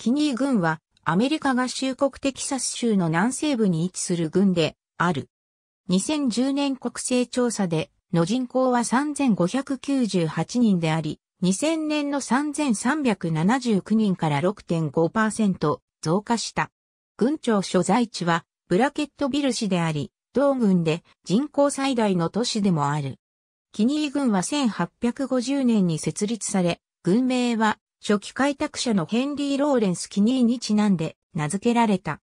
キニー軍はアメリカ合衆国テキサス州の南西部に位置する軍である。2010年国勢調査での人口は3598人であり、2000年の3379人から6.5%増加した。軍庁所在地はブラケットビル市であり、同軍で人口最大の都市でもある。キニー軍は1850年に設立され、軍名は初期開拓者のヘンリー・ローレンス・キニーにちなんで名付けられた。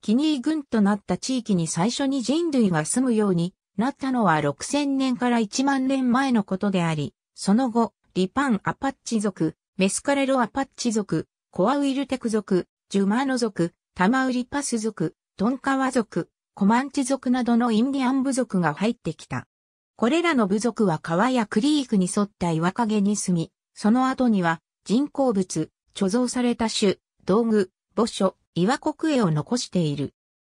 キニー軍となった地域に最初に人類が住むようになったのは6000年から1万年前のことであり、その後、リパン・アパッチ族、メスカレロ・アパッチ族、コアウィルテク族、ジュマーノ族、タマウリパス族、トンカワ族、コマンチ族などのインディアン部族が入ってきた。これらの部族は川やクリークに沿った岩陰に住み、その後には人工物、貯蔵された種、道具、墓所、岩国絵を残している。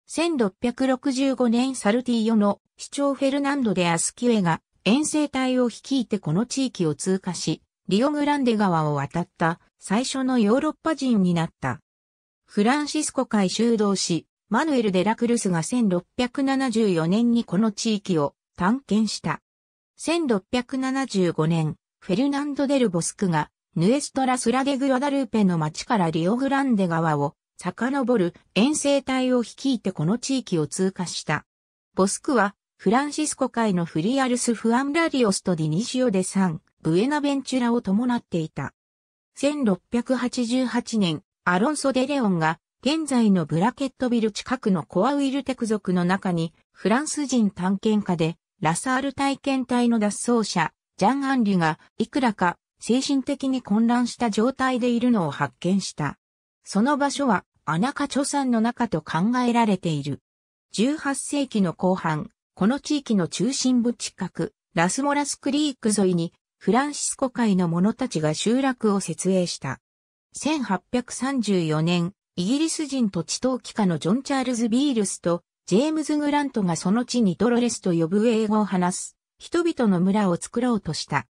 1665年サルティーヨの市長フェルナンド・デ・アスキュエが遠征隊を率いてこの地域を通過し、リオグランデ川を渡った最初のヨーロッパ人になった。フランシスコ会修道士、マヌエル・デ・ラクルスが1674年にこの地域を探検した。1675年、フェルナンド・デル・ボスクがヌエストラスラデグアダルーペの町からリオグランデ川を遡る遠征隊を率いてこの地域を通過した。ボスクはフランシスコ海のフリアルス・フアンラリオスとディニシオ・デ・サン、ブエナベンチュラを伴っていた。1688年、アロンソ・デ・レオンが現在のブラケットビル近くのコアウィルテク族の中にフランス人探検家でラサール体験隊の脱走者ジャン・アンリがいくらか精神的に混乱した状態でいるのを発見した。その場所はアナカチョ山の中と考えられている。18世紀の後半、この地域の中心部近く、ラスモラスクリーク沿いにフランシスコ会の者たちが集落を設営した。1834年、イギリス人土地投機家のジョン・チャールズ・ビールスとジェームズ・グラントがその地にドロレスと呼ぶ英語を話す人々の村を作ろうとした。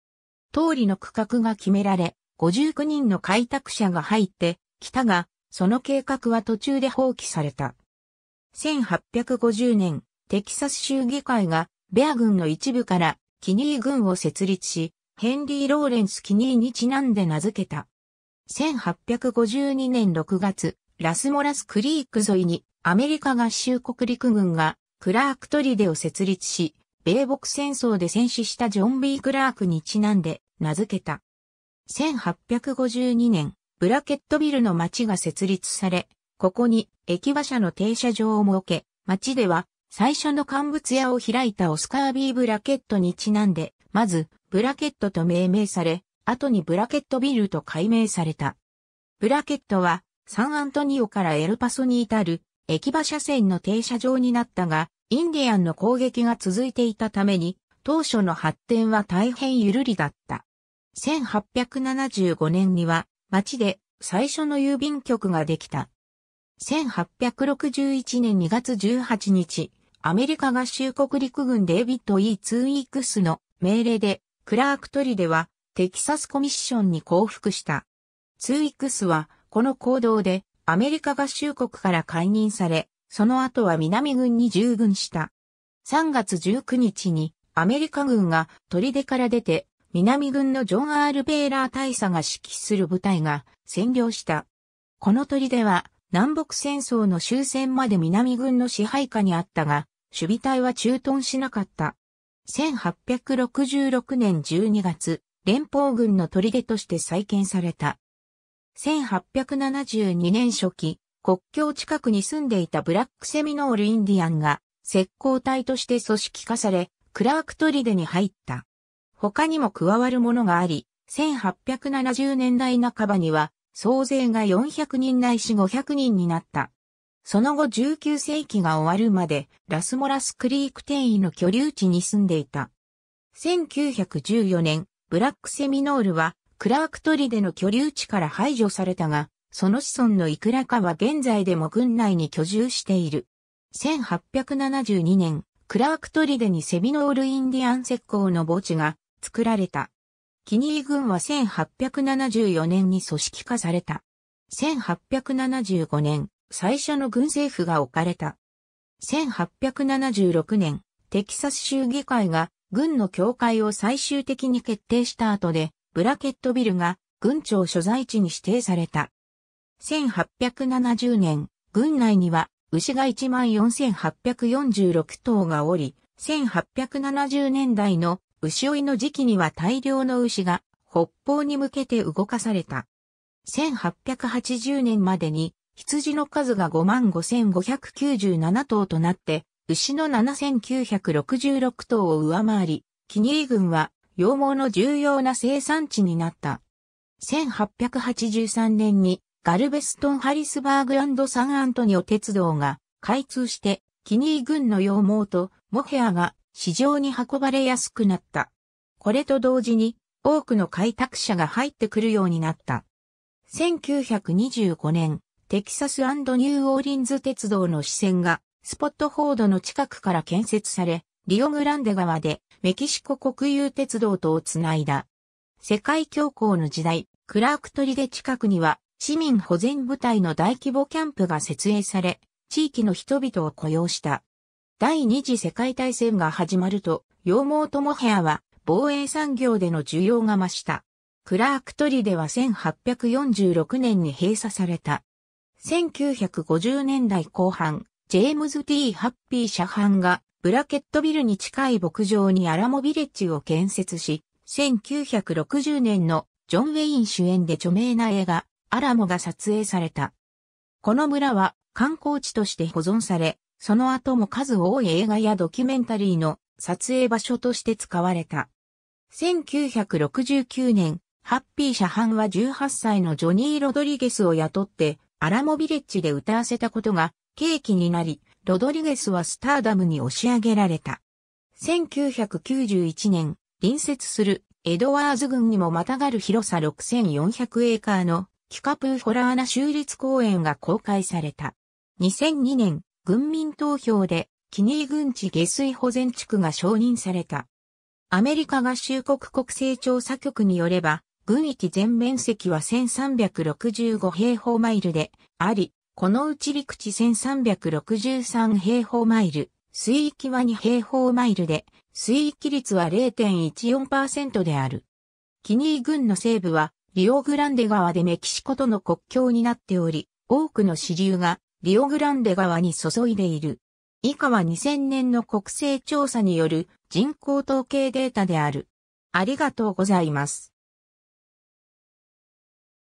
通りの区画が決められ、59人の開拓者が入ってきたが、その計画は途中で放棄された。1850年、テキサス州議会がベア軍の一部からキニー軍を設立し、ヘンリー・ローレンス・キニーにちなんで名付けた。1852年6月、ラスモラスクリーク沿いにアメリカ合衆国陸軍がクラークトリデを設立し、米北戦争で戦死したジョン・ B・ クラークにちなんで名付けた。1852年、ブラケットビルの町が設立され、ここに駅馬車の停車場を設け、町では最初の乾物屋を開いたオスカー・ビー・ブラケットにちなんで、まずブラケットと命名され、後にブラケットビルと改名された。ブラケットはサンアントニオからエルパソに至る駅馬車線の停車場になったが、インディアンの攻撃が続いていたために当初の発展は大変ゆるりだった。1875年には町で最初の郵便局ができた。1861年2月18日、アメリカ合衆国陸軍デイビッド・ E・ ツーイークスの命令で、クラークトリではテキサスコミッションに降伏した。ツーイークスはこの行動でアメリカ合衆国から解任され、その後は南軍に従軍した。3月19日にアメリカ軍が砦から出て、南軍のジョン・アール・ベーラー大佐が指揮する部隊が占領した。この砦は、南北戦争の終戦まで南軍の支配下にあったが、守備隊は駐屯しなかった。1866年12月、連邦軍の砦として再建された。1872年初期、国境近くに住んでいたブラックセミノールインディアンが、石膏隊として組織化され、クラークトリデに入った。他にも加わるものがあり、1870年代半ばには、総勢が400人ないし500人になった。その後19世紀が終わるまで、ラスモラスクリーク転移の居留地に住んでいた。1914年、ブラックセミノールは、クラークトリデの居留地から排除されたが、その子孫のいくらかは現在でも軍内に居住している。1872年、クラークトリデにセミノールインディアン石膏の墓地が作られた。キニー軍は1874年に組織化された。1875年、最初の軍政府が置かれた。1876年、テキサス州議会が軍の境界を最終的に決定した後で、ブラケットビルが軍庁所在地に指定された。1870年、軍内には牛が14,846頭がおり、1870年代の牛追いの時期には大量の牛が北方に向けて動かされた。1880年までに羊の数が55,597頭となって、牛の7,966頭を上回り、キニー軍は羊毛の重要な生産地になった。1883年にガルベストン・ハリスバーグサン・アントニオ鉄道が開通して、キニー軍の羊毛とモヘアが市場に運ばれやすくなった。これと同時に多くの開拓者が入ってくるようになった。1925年、テキサスニューオーリンズ鉄道の支線がスポットフォードの近くから建設され、リオグランデ川でメキシコ国有鉄道とをつないだ。世界恐慌の時代、クラークトリデ近くには市民保全部隊の大規模キャンプが設営され、地域の人々を雇用した。第二次世界大戦が始まると、羊毛とモヘアは防衛産業での需要が増した。クラークトリでは1846年に閉鎖された。1950年代後半、ジェームズ・ T・ ハッピー社販がブラケットビルに近い牧場にアラモビレッジを建設し、1960年のジョン・ウェイン主演で著名な映画、アラモが撮影された。この村は観光地として保存され、その後も数多い映画やドキュメンタリーの撮影場所として使われた。1969年、ハッピー社販は18歳のジョニー・ロドリゲスを雇って、アラモビレッジで歌わせたことが契機になり、ロドリゲスはスターダムに押し上げられた。1991年、隣接するエドワーズ郡にもまたがる広さ6400エーカーのキカプーホラーナ州立公園が公開された。2002年、軍民投票で、キニー軍地下水保全地区が承認された。アメリカ合衆国国勢調査局によれば、軍域全面積は1365平方マイルであり、このうち陸地1363平方マイル、水域は2平方マイルで、水域率は0.14%である。キニー軍の西部はリオグランデ川でメキシコとの国境になっており、多くの支流がリオグランデ川に注いでいる。以下は2000年の国勢調査による人口統計データである。ありがとうございます。